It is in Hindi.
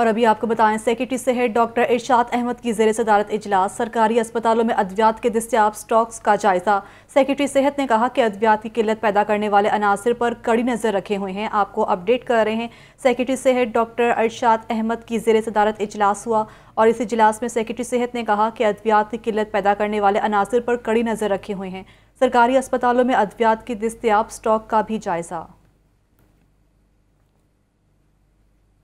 और अभी आपको बताएं सेक्रेटरी सेहत डॉक्टर इरशाद अहमद की जेर सदारत इजलास सरकारी अस्पतालों में अद्वियात के दस्तियाब स्टॉक्स का जायजा सेक्रेटरी सेहत ने कहा कि अद्वियात की किल्लत पैदा करने वाले अनासर पर कड़ी नज़र रखे हुए हैं आपको अपडेट कर रहे हैं सेक्रेटरी सेहत डॉक्टर इर्शाद अहमद की जेर सदारत इजलास हुआ और इस इजलास में सेक्रेटरी सेहत ने कहा कि अद्वियात की किल्लत पैदा करने वाले अनासर पर कड़ी नज़र रखे हुए हैं सरकारी अस्पतालों में अद्वियात की दस्तियाब स्टॉक का भी जायजा